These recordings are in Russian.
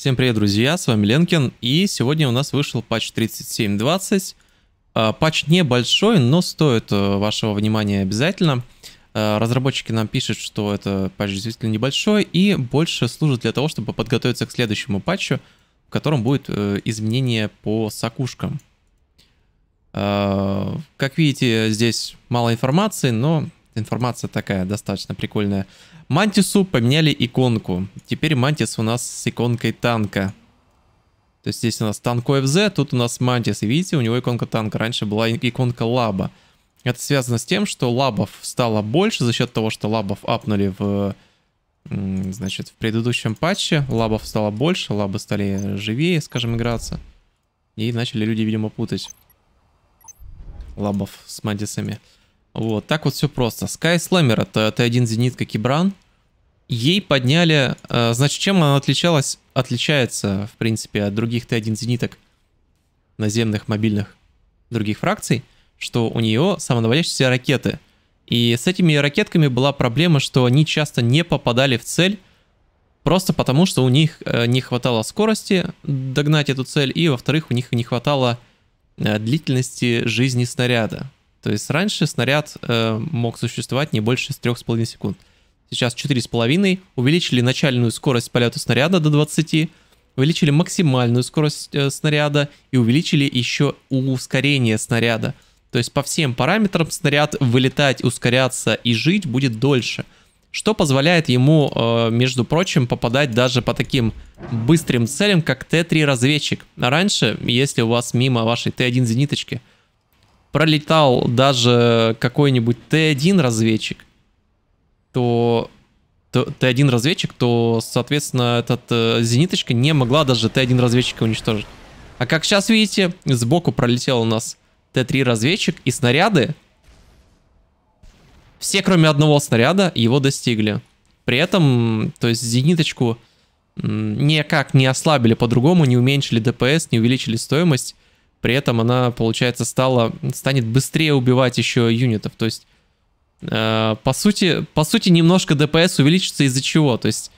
Всем привет, друзья, с вами Ленкин, и сегодня у нас вышел патч 3720. А, патч небольшой, но стоит э, вашего внимания обязательно. А, разработчики нам пишут, что это патч действительно небольшой и больше служит для того, чтобы подготовиться к следующему патчу, в котором будет э, изменение по сакушкам. А, как видите, здесь мало информации, но информация такая достаточно прикольная. Мантису поменяли иконку. Теперь Мантис у нас с иконкой танка. То есть здесь у нас танк ОФЗ, тут у нас Мантис. И видите, у него иконка танка. Раньше была иконка лаба. Это связано с тем, что лабов стало больше за счет того, что лабов апнули в... Значит, в предыдущем патче лабов стало больше, лабы стали живее, скажем, играться. И начали люди, видимо, путать лабов с мантисами. Вот, так вот все просто. Sky Slammer это Т1 зенитка Кибран. Ей подняли... Э, значит, чем она отличалась, отличается, в принципе, от других Т1 зениток наземных, мобильных, других фракций, что у нее самонаводящиеся ракеты. И с этими ракетками была проблема, что они часто не попадали в цель, просто потому что у них э, не хватало скорости догнать эту цель, и, во-вторых, у них не хватало э, длительности жизни снаряда. То есть раньше снаряд э, мог существовать не больше 3,5 секунд. Сейчас 4,5. Увеличили начальную скорость полета снаряда до 20. Увеличили максимальную скорость э, снаряда. И увеличили еще ускорение снаряда. То есть по всем параметрам снаряд вылетать, ускоряться и жить будет дольше. Что позволяет ему, э, между прочим, попадать даже по таким быстрым целям, как Т-3 разведчик. А раньше, если у вас мимо вашей Т-1 зениточки – пролетал даже какой-нибудь Т1 разведчик, то Т1 разведчик, то, соответственно, этот э, зениточка не могла даже Т1 разведчика уничтожить. А как сейчас видите, сбоку пролетел у нас Т3 разведчик, и снаряды, все кроме одного снаряда, его достигли. При этом, то есть зениточку никак не ослабили по-другому, не уменьшили ДПС, не увеличили стоимость при этом она, получается, стала, станет быстрее убивать еще юнитов. То есть, э, по, сути, по сути, немножко ДПС увеличится из-за чего? То есть,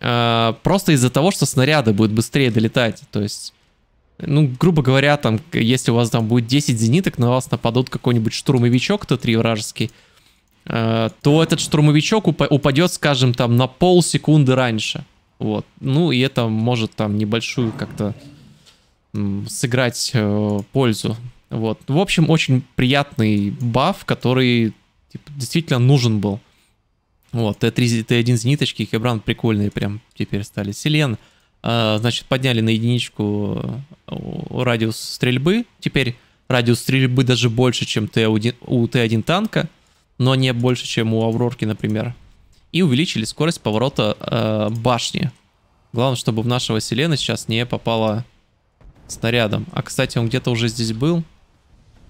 э, просто из-за того, что снаряды будут быстрее долетать. То есть, ну, грубо говоря, там, если у вас там будет 10 зениток, на вас нападут какой-нибудь штурмовичок Т-3 вражеский, э, то этот штурмовичок уп- упадет, скажем, там на полсекунды раньше. Вот. Ну, и это может там небольшую как-то сыграть э, пользу. Вот. В общем, очень приятный баф, который типа, действительно нужен был. Вот, Т3, Т1 зениточки, Хебран прикольные прям теперь стали. Селен, э, значит, подняли на единичку э, радиус стрельбы. Теперь радиус стрельбы даже больше, чем у Т1 танка, но не больше, чем у Аврорки, например. И увеличили скорость поворота э, башни. Главное, чтобы в нашего Селена сейчас не попало снарядом. А, кстати, он где-то уже здесь был.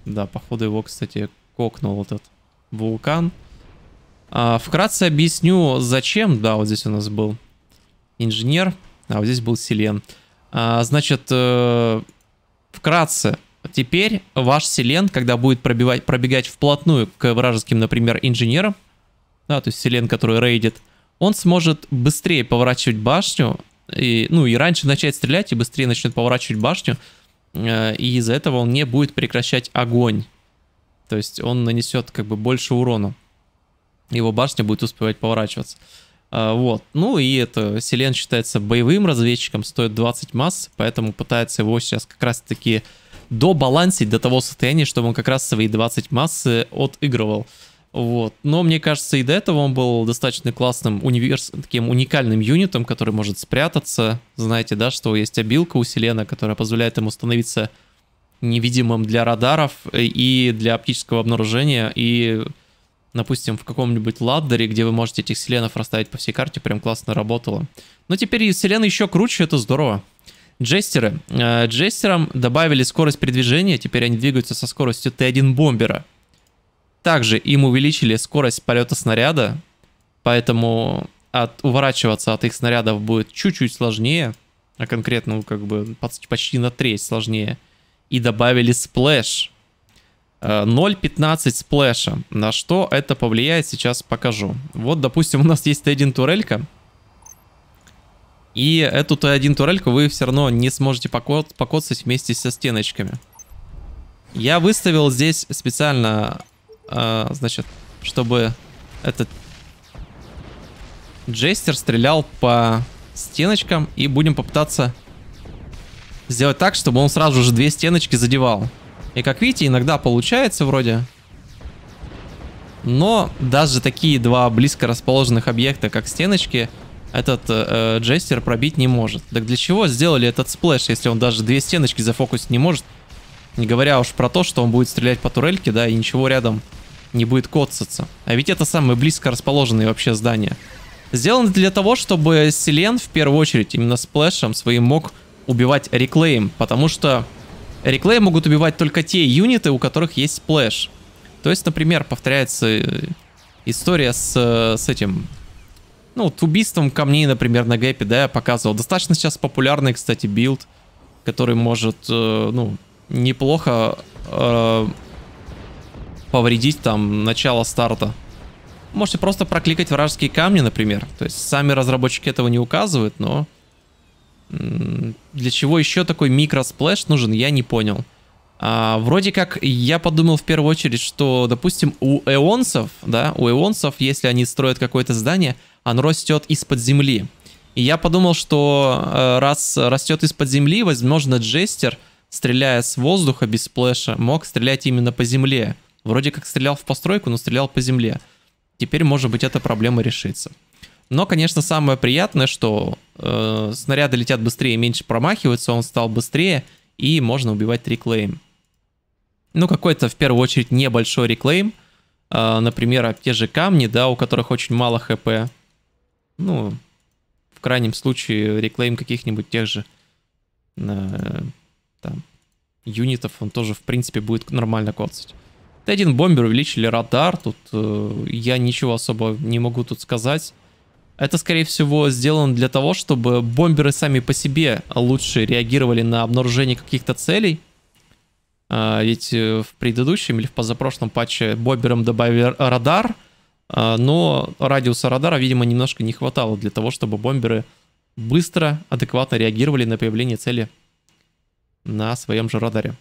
Да, походу его, кстати, кокнул этот вулкан. А, вкратце объясню, зачем. Да, вот здесь у нас был инженер, а вот здесь был селен. А, значит, э, вкратце, теперь ваш селен, когда будет пробивать, пробегать вплотную к вражеским, например, инженерам, да, то есть селен, который рейдит, он сможет быстрее поворачивать башню, и, ну и раньше начать стрелять и быстрее начнет поворачивать башню, э, и из-за этого он не будет прекращать огонь. То есть он нанесет как бы больше урона. Его башня будет успевать поворачиваться. А, вот. Ну и это, Селен считается боевым разведчиком, стоит 20 масс, поэтому пытается его сейчас как раз-таки добалансить до того состояния, чтобы он как раз свои 20 массы э, отыгрывал. Вот. Но мне кажется, и до этого он был достаточно классным, универс... таким уникальным юнитом, который может спрятаться. Знаете, да, что есть обилка у Селена, которая позволяет ему становиться невидимым для радаров э, и для оптического обнаружения. И, допустим, в каком-нибудь ладдере, где вы можете этих селенов расставить по всей карте, прям классно работало. Но теперь и селены еще круче, это здорово. Джестеры. Э, джестерам добавили скорость передвижения, теперь они двигаются со скоростью Т1 бомбера – также им увеличили скорость полета снаряда, поэтому от, уворачиваться от их снарядов будет чуть-чуть сложнее, а конкретно ну, как бы почти на треть сложнее. И добавили сплэш. 0.15 э, сплэша. На что это повлияет, сейчас покажу. Вот, допустим, у нас есть Т1 турелька. И эту Т1 турельку вы все равно не сможете покоцать вместе со стеночками. Я выставил здесь специально э, значит, чтобы этот джестер стрелял по стеночкам. И будем попытаться сделать так, чтобы он сразу же две стеночки задевал. И как видите, иногда получается вроде. Но даже такие два близко расположенных объекта, как стеночки, этот э, э джестер пробить не может. Так для чего сделали этот сплэш, если он даже две стеночки зафокусить не может? Не говоря уж про то, что он будет стрелять по турельке, да, и ничего рядом не будет коцаться. А ведь это самые близко расположенные вообще здания. Сделано для того, чтобы Селен в первую очередь именно сплэшем своим мог убивать реклейм, потому что реклейм могут убивать только те юниты, у которых есть сплэш. То есть, например, повторяется э, история с, э, с этим, ну, вот убийством камней, например, на гэпе, да, я показывал. Достаточно сейчас популярный, кстати, билд, который может, э, ну, неплохо э, повредить там начало старта. Можете просто прокликать вражеские камни, например. То есть сами разработчики этого не указывают, но... Для чего еще такой микросплэш нужен, я не понял. А, вроде как я подумал в первую очередь, что, допустим, у эонсов, да, у эонсов, если они строят какое-то здание, оно растет из-под земли. И я подумал, что э, раз растет из-под земли, возможно, джестер стреляя с воздуха без сплэша, мог стрелять именно по земле. Вроде как стрелял в постройку, но стрелял по земле. Теперь, может быть, эта проблема решится. Но, конечно, самое приятное, что э, снаряды летят быстрее, меньше промахиваются, он стал быстрее, и можно убивать реклейм. Ну, какой-то, в первую очередь, небольшой реклейм. Э, например, а те же камни, да, у которых очень мало хп. Ну, в крайнем случае, реклейм каких-нибудь тех же э, там юнитов, он тоже, в принципе, будет нормально коцать. Т1 бомбер увеличили радар, тут э, я ничего особо не могу тут сказать. Это, скорее всего, сделано для того, чтобы бомберы сами по себе лучше реагировали на обнаружение каких-то целей. А, ведь э, в предыдущем или в позапрошлом патче бомберам добавили радар, а, но радиуса радара, видимо, немножко не хватало для того, чтобы бомберы быстро, адекватно реагировали на появление цели на своем же радаре.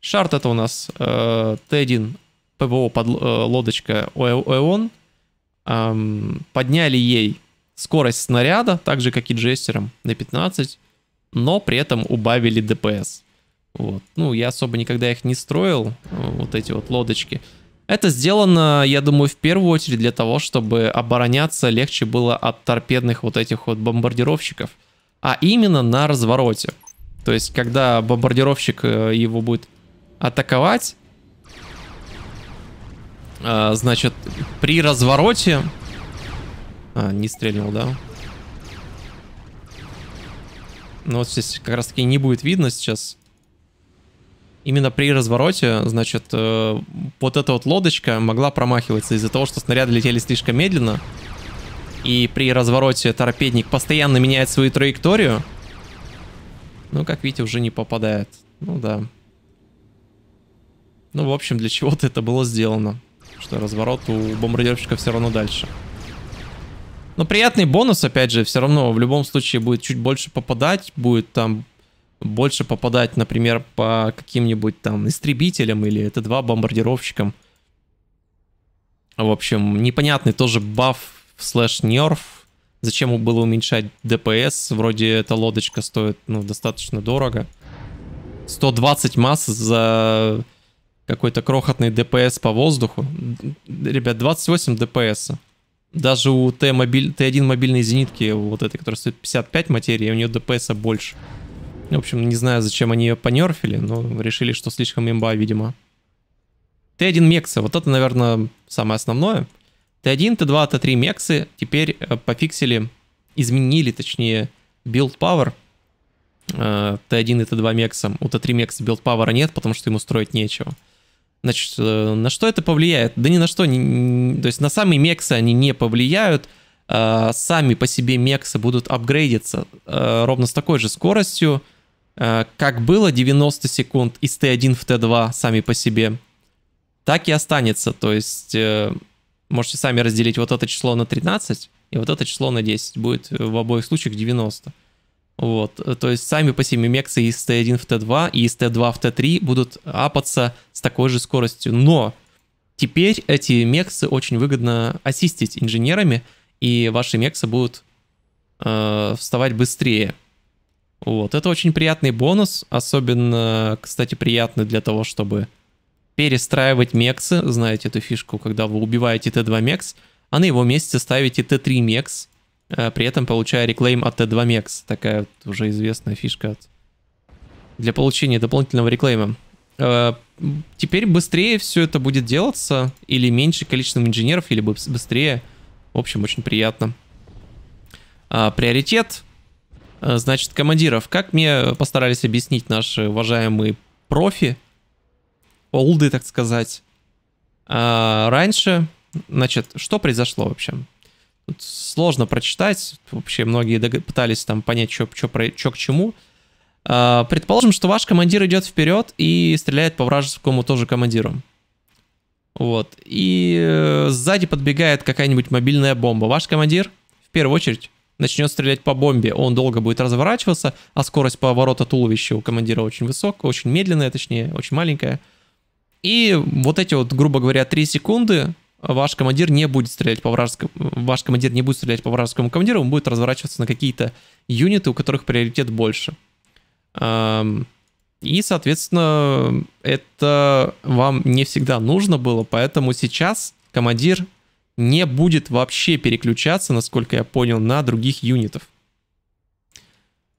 Шарт это у нас э, Т1 ПВО под, э, лодочка ОЭОН. Эм, подняли ей скорость снаряда, так же как и джестером, на 15, но при этом убавили ДПС. Вот. Ну, я особо никогда их не строил, вот эти вот лодочки. Это сделано, я думаю, в первую очередь для того, чтобы обороняться легче было от торпедных вот этих вот бомбардировщиков. А именно на развороте. То есть, когда бомбардировщик э, его будет атаковать, а, значит, при развороте... А, не стрельнул, да? Ну вот здесь как раз таки не будет видно сейчас. Именно при развороте, значит, э, вот эта вот лодочка могла промахиваться из-за того, что снаряды летели слишком медленно. И при развороте торпедник постоянно меняет свою траекторию. Ну, как видите, уже не попадает. Ну да. Ну, в общем, для чего-то это было сделано. Что разворот у бомбардировщика все равно дальше. Но приятный бонус, опять же, все равно в любом случае будет чуть больше попадать. Будет там больше попадать, например, по каким-нибудь там истребителям или это два бомбардировщикам. В общем, непонятный тоже баф слэш нерф. Зачем было уменьшать ДПС? Вроде эта лодочка стоит ну, достаточно дорого. 120 масс за какой-то крохотный ДПС по воздуху. Ребят, 28 ДПС. Даже у Т1 мобиль, Т1 мобильной зенитки, вот этой, которая стоит 55 материи, у нее ДПС больше. В общем, не знаю, зачем они ее понерфили, но решили, что слишком имба, видимо. Т1 Мекса, вот это, наверное, самое основное. Т1, Т2, Т3 мексы теперь э, пофиксили, изменили, точнее, build power э, Т1 и Т2 мексам. У Т3 мекса build power нет, потому что ему строить нечего. Значит, э, на что это повлияет? Да ни на что. то есть на сами мексы они не повлияют. Сами по себе мексы будут апгрейдиться ровно с такой же скоростью, как было 90 секунд из Т1 в Т2 сами по себе, так и останется. То есть Можете сами разделить вот это число на 13 и вот это число на 10. Будет в обоих случаях 90. Вот, то есть сами по себе мексы из Т1 в Т2 и из Т2 в Т3 будут апаться с такой же скоростью. Но теперь эти мексы очень выгодно ассистить инженерами, и ваши мексы будут э, вставать быстрее. Вот, это очень приятный бонус, особенно, кстати, приятный для того, чтобы перестраивать мексы, знаете эту фишку, когда вы убиваете Т2 мекс, а на его месте ставите Т3 мекс, э, при этом получая реклейм от Т2 мекс. Такая вот уже известная фишка для получения дополнительного реклейма. Э, теперь быстрее все это будет делаться, или меньше количеством инженеров, или быстрее. В общем, очень приятно. А, приоритет, э, значит, командиров. Как мне постарались объяснить наши уважаемые профи, олды, так сказать. А раньше, значит, что произошло вообще? Тут сложно прочитать, вообще многие пытались там понять, что что, что к чему. А, предположим, что ваш командир идет вперед и стреляет по вражескому тоже командиру. Вот. И э, сзади подбегает какая-нибудь мобильная бомба. Ваш командир в первую очередь начнет стрелять по бомбе, он долго будет разворачиваться, а скорость поворота туловища у командира очень высокая, очень медленная, точнее, очень маленькая – и вот эти вот, грубо говоря, 3 секунды ваш командир не будет стрелять по вражескому, ваш командир не будет стрелять по вражескому командиру, он будет разворачиваться на какие-то юниты, у которых приоритет больше. И, соответственно, это вам не всегда нужно было, поэтому сейчас командир не будет вообще переключаться, насколько я понял, на других юнитов.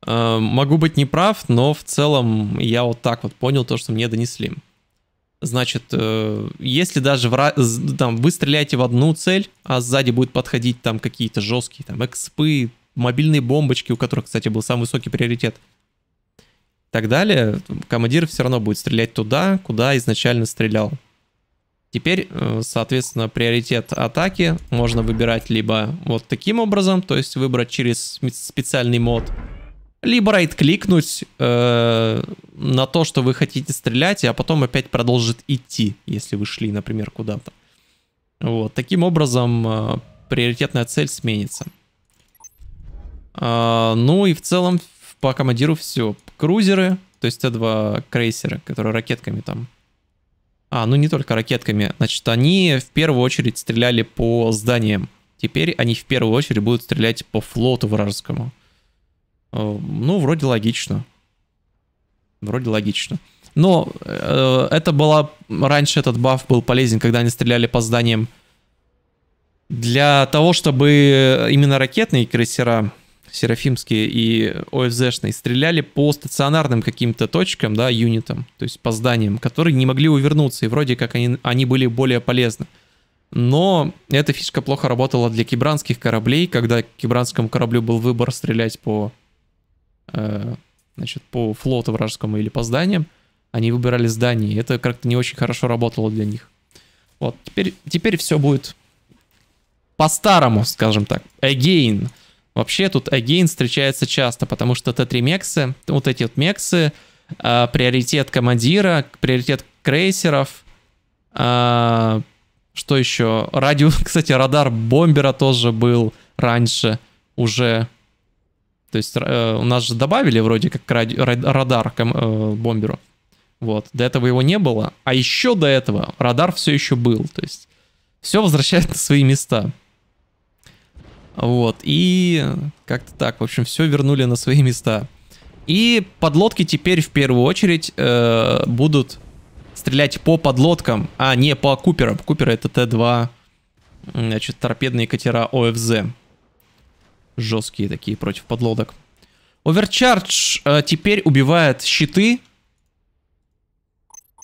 Могу быть неправ, но в целом я вот так вот понял то, что мне донесли. Значит, э, если даже в, там, вы стреляете в одну цель, а сзади будет подходить там какие-то жесткие там экспы, мобильные бомбочки, у которых, кстати, был самый высокий приоритет, и так далее, командир все равно будет стрелять туда, куда изначально стрелял. Теперь, э, соответственно, приоритет атаки можно выбирать либо вот таким образом, то есть выбрать через специальный мод, либо райт-кликнуть э, на то, что вы хотите стрелять, а потом опять продолжит идти, если вы шли, например, куда-то. Вот, таким образом э, приоритетная цель сменится. Э, ну и в целом по командиру все. Крузеры, то есть те два крейсера, которые ракетками там. А, ну не только ракетками. Значит, они в первую очередь стреляли по зданиям. Теперь они в первую очередь будут стрелять по флоту вражескому. Э, ну, вроде логично. Вроде логично. Но э, это было... Раньше этот баф был полезен, когда они стреляли по зданиям. Для того, чтобы именно ракетные крейсера, серафимские и ОФЗшные, стреляли по стационарным каким-то точкам, да, юнитам, то есть по зданиям, которые не могли увернуться, и вроде как они, они были более полезны. Но эта фишка плохо работала для кибранских кораблей, когда кибранскому кораблю был выбор стрелять по Э, значит, по флоту вражескому или по зданиям, они выбирали здание. И это как-то не очень хорошо работало для них. Вот, теперь, теперь все будет по-старому, скажем так. Again. Вообще тут again встречается часто, потому что Т3 мексы, вот эти вот мексы, э, приоритет командира, приоритет крейсеров, э, что еще? Радио, кстати, радар бомбера тоже был раньше уже то есть э, у нас же добавили вроде как ради, радар к э, бомберу. Вот. До этого его не было. А еще до этого радар все еще был. То есть все возвращает на свои места. Вот. И как-то так. В общем, все вернули на свои места. И подлодки теперь в первую очередь э, будут стрелять по подлодкам, а не по куперам. Куперы это Т-2, значит, торпедные катера ОФЗ жесткие такие против подлодок. Оверчардж э, теперь убивает щиты.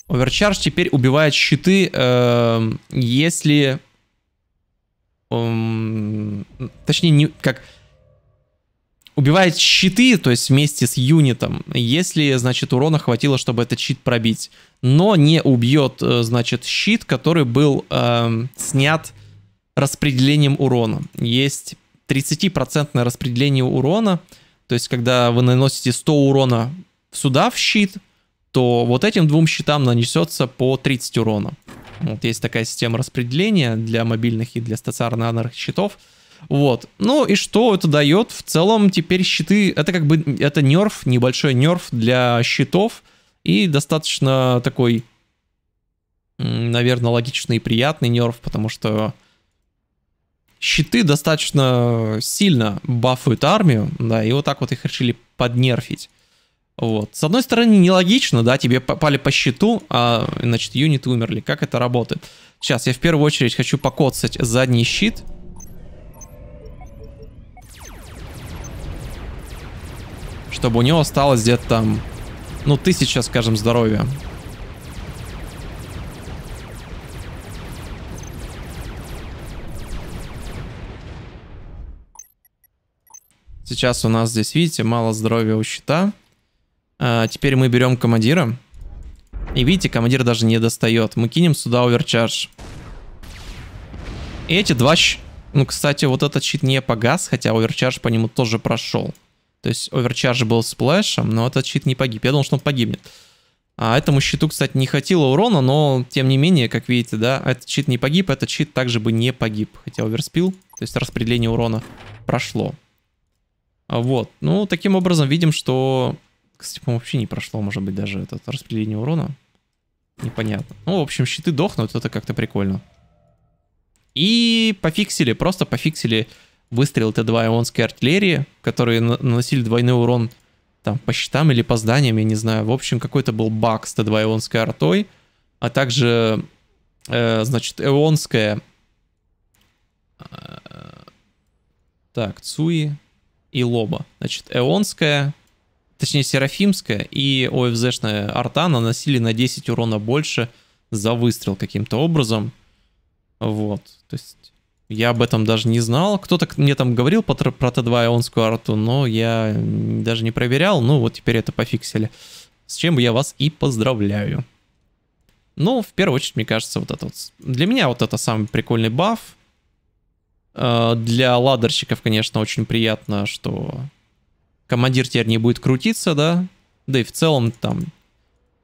Оверчардж теперь убивает щиты, э, если... Э, точнее, не, как... Убивает щиты, то есть вместе с юнитом, если, значит, урона хватило, чтобы этот щит пробить. Но не убьет, э, значит, щит, который был э, снят распределением урона. Есть 30% распределение урона. То есть, когда вы наносите 100 урона сюда в щит, то вот этим двум щитам нанесется по 30 урона. Вот есть такая система распределения для мобильных и для стационарных щитов. Вот. Ну и что это дает? В целом теперь щиты, это как бы, это нерф, небольшой нерф для щитов. И достаточно такой, наверное, логичный и приятный нерф, потому что щиты достаточно сильно бафуют армию, да, и вот так вот их решили поднерфить. Вот. С одной стороны, нелогично, да, тебе попали по щиту, а, значит, юниты умерли. Как это работает? Сейчас, я в первую очередь хочу покоцать задний щит. Чтобы у него осталось где-то там, ну, тысяча, скажем, здоровья. Сейчас у нас здесь, видите, мало здоровья у щита. А, теперь мы берем командира. И видите, командир даже не достает. Мы кинем сюда оверчардж. И эти два... Щ... Ну, кстати, вот этот щит не погас, хотя оверчардж по нему тоже прошел. То есть оверчардж был сплэшем, но этот щит не погиб. Я думал, что он погибнет. А этому щиту, кстати, не хватило урона, но тем не менее, как видите, да, этот щит не погиб, этот щит также бы не погиб. Хотя оверспил, то есть распределение урона прошло. А, вот. Ну, таким образом видим, что... Кстати, по вообще не прошло, может быть, даже это распределение урона. Непонятно. Ну, в общем, щиты дохнут, это как-то прикольно. И пофиксили, просто пофиксили выстрел Т2 ионской артиллерии, которые наносили двойной урон там по щитам или по зданиям, я не знаю. В общем, какой-то был баг с Т2 ионской артой, а также, э, значит, ионская... Э, так, Цуи, и Лоба. Значит, Эонская, точнее Серафимская и ОФЗшная арта наносили на 10 урона больше за выстрел каким-то образом. Вот, то есть я об этом даже не знал. Кто-то мне там говорил про, про Т2 Ионскую арту, но я даже не проверял. Ну вот теперь это пофиксили. С чем я вас и поздравляю. Ну, в первую очередь, мне кажется, вот этот Для меня вот это самый прикольный баф. Э, для ладерщиков, конечно, очень приятно, что командир теперь не будет крутиться, да, да и в целом там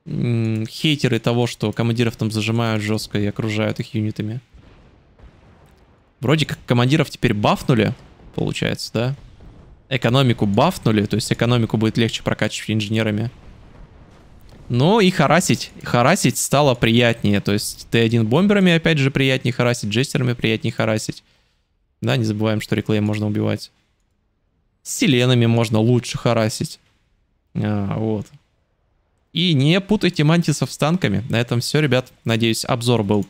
хейтеры того, что командиров там зажимают жестко и окружают их юнитами. Вроде как командиров теперь бафнули, получается, да? Экономику бафнули, то есть экономику будет легче прокачивать инженерами. Но и харасить, харасить стало приятнее, то есть Т1 бомберами опять же приятнее харасить, джестерами приятнее харасить. Да, не забываем, что реклейм можно убивать. С селенами можно лучше харасить. А, вот. И не путайте мантисов с танками. На этом все, ребят. Надеюсь, обзор был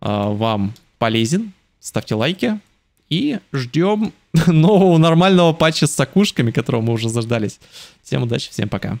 а, вам полезен. Ставьте лайки. И ждем нового нормального патча с сакушками, которого мы уже заждались. Всем удачи, всем пока.